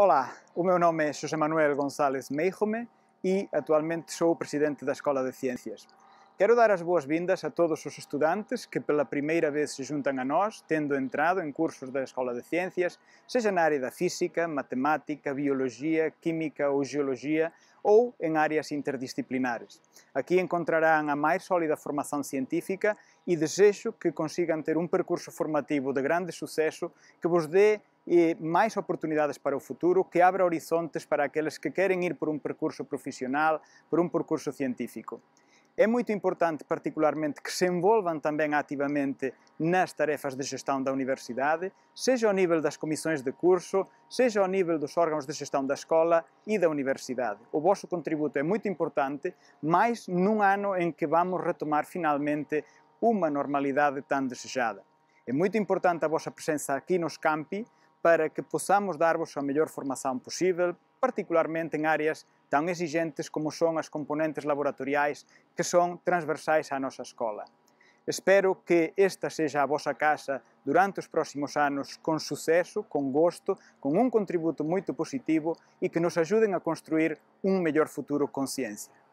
Olá, o meu nome é José Manuel González Meijome e atualmente sou o presidente da Escola de Ciências. Quero dar as boas-vindas a todos os estudantes que pela primeira vez se juntam a nós, tendo entrado em cursos da Escola de Ciências, seja na área da física, matemática, biologia, química ou geologia, ou em áreas interdisciplinares. Aqui encontrarão a mais sólida formação científica e desejo que consigam ter um percurso formativo de grande sucesso que vos dê e mais oportunidades para o futuro, que abra horizontes para aqueles que querem ir por um percurso profissional, por um percurso científico. É muito importante, particularmente, que se envolvam também ativamente nas tarefas de gestão da universidade, seja ao nível das comissões de curso, seja ao nível dos órgãos de gestão da escola e da universidade. O vosso contributo é muito importante, mas num ano em que vamos retomar finalmente uma normalidade tão desejada. É muito importante a vossa presença aqui nos campi, para que possamos dar-vos a melhor formação possível, particularmente em áreas tão exigentes como são as componentes laboratoriais que são transversais à nossa escola. Espero que esta seja a vossa casa durante os próximos anos com sucesso, com gosto, com um contributo muito positivo e que nos ajudem a construir um melhor futuro com ciência.